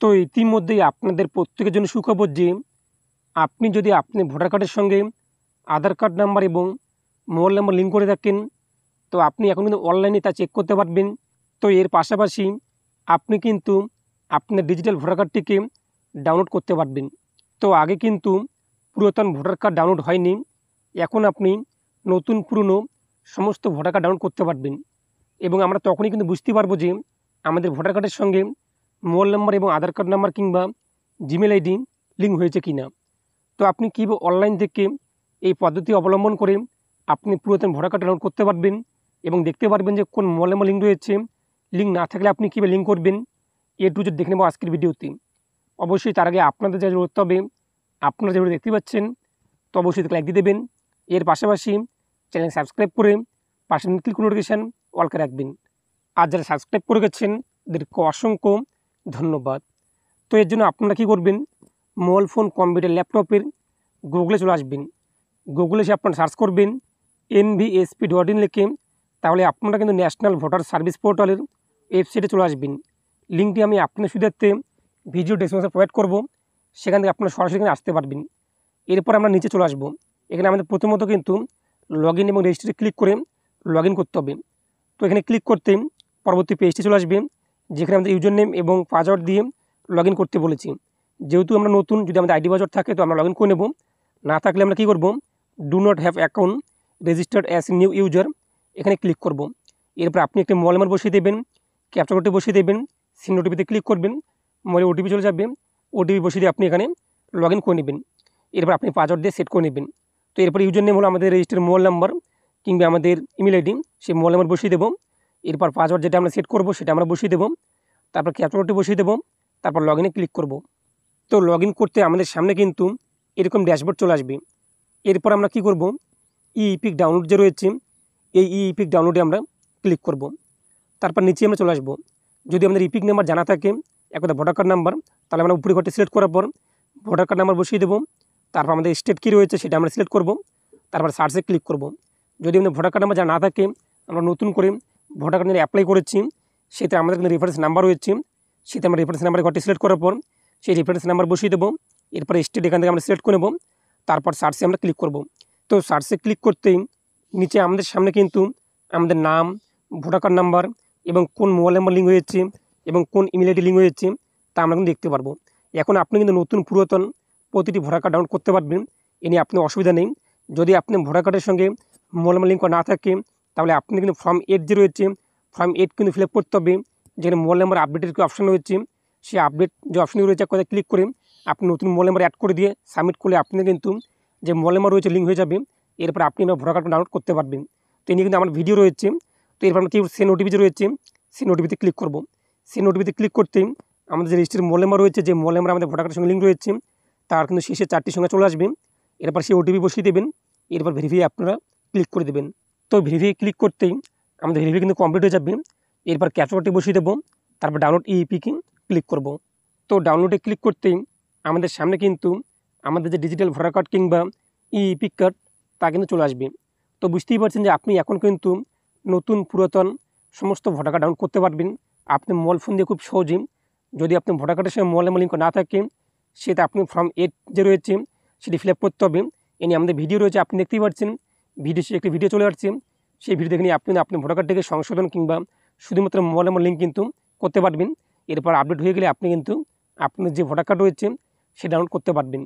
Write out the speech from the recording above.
তো ইতিমধ্যেই আপনাদের প্রত্যেকের জন্য সুখবর যে আপনি যদি আপনি ভোটার কার্ডের সঙ্গে আধার কার্ড নাম্বার এবং মোবাইল নাম্বার লিঙ্ক করে থাকেন তো আপনি এখন কিন্তু অনলাইনে তা চেক করতে পারবেন তো এর পাশাপাশি আপনি কিন্তু আপনার ডিজিটাল ভোটার কার্ডটিকে ডাউনলোড করতে পারবেন তো আগে কিন্তু পুরাতন ভোটার কার্ড ডাউনলোড হয়নি এখন আপনি নতুন পুরনো সমস্ত ভোটার কার্ড ডাউনলোড করতে পারবেন এবং আমরা তখনই কিন্তু বুঝতে পারবো যে আমাদের ভোটার কার্ডের সঙ্গে মোবাইল নাম্বার এবং আধার কার্ড নাম্বার কিংবা জিমেল আইডি লিঙ্ক হয়েছে কি না তো আপনি কি অনলাইন থেকে এই পদ্ধতি অবলম্বন করে আপনি পুরাতন ভোটার কার্ড ডাউনলোড করতে পারবেন এবং দেখতে পারবেন যে কোন মোবাইল নাম্বার লিঙ্ক রয়েছে লিঙ্ক না থাকলে আপনি কীভাবে লিঙ্ক করবেন এ টু জেড দেখে নেব আজকের ভিডিওতে অবশ্যই তার আগে আপনাদের যা করতে হবে আপনারা যেভাবে দেখতে পাচ্ছেন তো অবশ্যই লাইক দিয়ে দেবেন এর পাশাপাশি চ্যানেল সাবস্ক্রাইব করে পাশে ক্লিক নোটিফিকেশান অল করে রাখবেন আর যারা সাবস্ক্রাইব করে গেছেন তাদেরকে অসংখ্য ধন্যবাদ তো এর জন্য আপনারা কী করবেন মোবাইল ফোন কম্পিউটার ল্যাপটপের গুগলে চলে আসবেন গুগলে সে আপনারা সার্চ করবেন এনভিএসপি ডট ইন লিখে তাহলে আপনারা কিন্তু ন্যাশনাল ভোটার সার্ভিস পোর্টালের ওয়েবসাইটে চলে আসবেন লিঙ্কটি আমি আপনার সুবিধার্থে ভিডিও ডিসক্রিপশনে প্রোভাইড করব সেখান থেকে আপনারা সরাসরি এখানে আসতে পারবেন এরপর আমরা নিচে চলে আসব এখানে আমাদের প্রথমত কিন্তু লগ ইন এবং রেজিস্ট্রি ক্লিক করে লগ করতে হবে তো এখানে ক্লিক করতে পরবর্তী পেজটি চলে আসবে যেখানে আমাদের ইউজার নেম এবং পাসওয়ার্ড দিয়ে লগ করতে বলেছি যেহেতু আমরা নতুন যদি আমাদের আইডি পাসওয়ার্ড থাকে তো আমরা লগ করে নেব না থাকলে আমরা কী করব do not have account registered as new user এখানে ক্লিক করব এরপর আপনি একটি মোবাইল নাম্বার বসিয়ে দেবেন ক্যাপচার কোডটি বসিয়ে দেবেন সিন ওটিপিতে ক্লিক করবেন মোবাইলে ওটিপি চলে যাবে ওটিপি বসিয়ে দিয়ে আপনি এখানে লগ করে নেবেন এরপর আপনি পাসওয়ার্ড দিয়ে সেট করে নেবেন তো এরপর ইউজার নেম হলো আমাদের রেজিস্টার্ড মোবাইল নাম্বার কিংবা আমাদের ইমেল আইডি সেই মোবাইল নাম্বার বসিয়ে দেবো এরপর পাসওয়ার্ড যেটা আমরা সেট করব সেটা আমরা বসিয়ে দেবো তারপর ক্যাপচারটি বসিয়ে দেবো তারপর লগ ক্লিক করব তো লগ করতে আমাদের সামনে কিন্তু এরকম ড্যাশবোর্ড চলে আসবে এরপর আমরা কি করব ইপিক ডাউনলোড যে রয়েছে এই ইপিক e ডাউনলোডে আমরা ক্লিক করব তারপর নিচে আমরা চলে আসবো যদি আমাদের ইপিক নাম্বার জানা থাকে একদা ভোটার কার্ড নাম্বার তাহলে আমরা উপরে ঘরটি সিলেক্ট করার পর ভোটার কার্ড নাম্বার বসিয়ে দেবো তারপর আমাদের স্টেট কী রয়েছে সেটা আমরা সিলেক্ট করব তারপর সার্চে ক্লিক করব যদি আমাদের ভোটার কার্ড নাম্বার জানা না থাকে আমরা নতুন করে ভোটার কার্ড নিয়ে অ্যাপ্লাই করেছি সেটা আমাদের কিন্তু রেফারেন্স নাম্বার রয়েছে সেটা আমরা রেফারেন্স নাম্বারে ঘরটি সিলেক্ট করার পর সেই রেফারেন্স নাম্বার বসিয়ে দেবো এরপর স্টেট এখান থেকে আমরা সিলেক্ট করে নেব তারপর সার্চে আমরা ক্লিক করব তো সার্চে ক্লিক করতেই নিচে আমাদের সামনে কিন্তু আমাদের নাম ভোটার কার্ড নাম্বার এবং কোন মোবাইল নাম্বার লিঙ্ক হয়েছে এবং কোন ইমেল আইডি লিঙ্ক হয়েছে তা আমরা কিন্তু দেখতে পারবো এখন আপনি কিন্তু নতুন পুরাতন প্রতিটি ভোটার কার্ড ডাউনলোড করতে পারবেন এ নিয়ে আপনি অসুবিধা নেই যদি আপনি ভোটার কার্ডের সঙ্গে মোবাইল নাম্বার লিঙ্ক না থাকে তাহলে আপনি কিন্তু ফর্ম এইট যে রয়েছে ফর্ম এইট কিন্তু ফিল করতে হবে যেখানে মোবাইল নাম্বার আপডেটের কি অপশন রয়েছে সেই আপডেট যে অপশানগুলো রয়েছে কোথায় ক্লিক করে আপনি নতুন মোবাইল নাম্বার অ্যাড করে দিয়ে সাবমিট করলে আপনি কিন্তু যে মোবাইল নাম্বার রয়েছে লিঙ্ক হয়ে যাবে এরপর আপনি আমার ভোটার কার্ডটা ডাউনলোড করতে পারবেন তো এই নিয়ে কিন্তু আমার ভিডিও রয়েছে তো এরপর আমরা কি সে নোটিফি রয়েছে সেই নোটিফিতে ক্লিক করব সেই নোটিফিতে ক্লিক করতে আমাদের যে রেজিস্টার মোবাইল নাম্বার রয়েছে যে মোবাইল নাম্বার আমাদের ভোটার কার্ডের সঙ্গে লিঙ্ক রয়েছে তার কিন্তু শেষে চারটির সঙ্গে চলে আসবে এরপর সেই ওটিপি বসিয়ে দেবেন এরপর ভেরিফাই আপনারা ক্লিক করে দেবেন তো ভিভি ক্লিক করতেই আমাদের ভিভি কিন্তু কমপ্লিট হয়ে যাবে এরপর ক্যাপচারটি বসিয়ে দেবো তারপর ডাউনলোড ইপি ক্লিক করব তো ডাউনলোডে ক্লিক করতেই আমাদের সামনে কিন্তু আমাদের যে ডিজিটাল ভোটার কার্ড কিংবা ইপি কার্ড তা কিন্তু চলে আসবে তো বুঝতেই পারছেন যে আপনি এখন কিন্তু নতুন পুরাতন সমস্ত ভোটার কার্ড ডাউনলোড করতে পারবেন আপনি মোবাইল ফোন দিয়ে খুব সহজে যদি আপনি ভোটার কার্ডের সঙ্গে মোবাইল লিঙ্ক না থাকে সেটা আপনি ফর্ম এইট যে রয়েছে সেটি ফিল আপ করতে হবে এ নিয়ে আমাদের ভিডিও রয়েছে আপনি দেখতেই পাচ্ছেন ভিডিও একটি ভিডিও চলে আসছে সেই ভিডিও দেখে নিয়ে আপনি আপনি ভোটার কার্ডটিকে সংশোধন কিংবা শুধুমাত্র মোবাইল নম্বর লিঙ্ক কিন্তু করতে পারবেন এরপর আপডেট হয়ে গেলে আপনি কিন্তু আপনার যে ভোটার কার্ড রয়েছে সে ডাউনলোড করতে পারবেন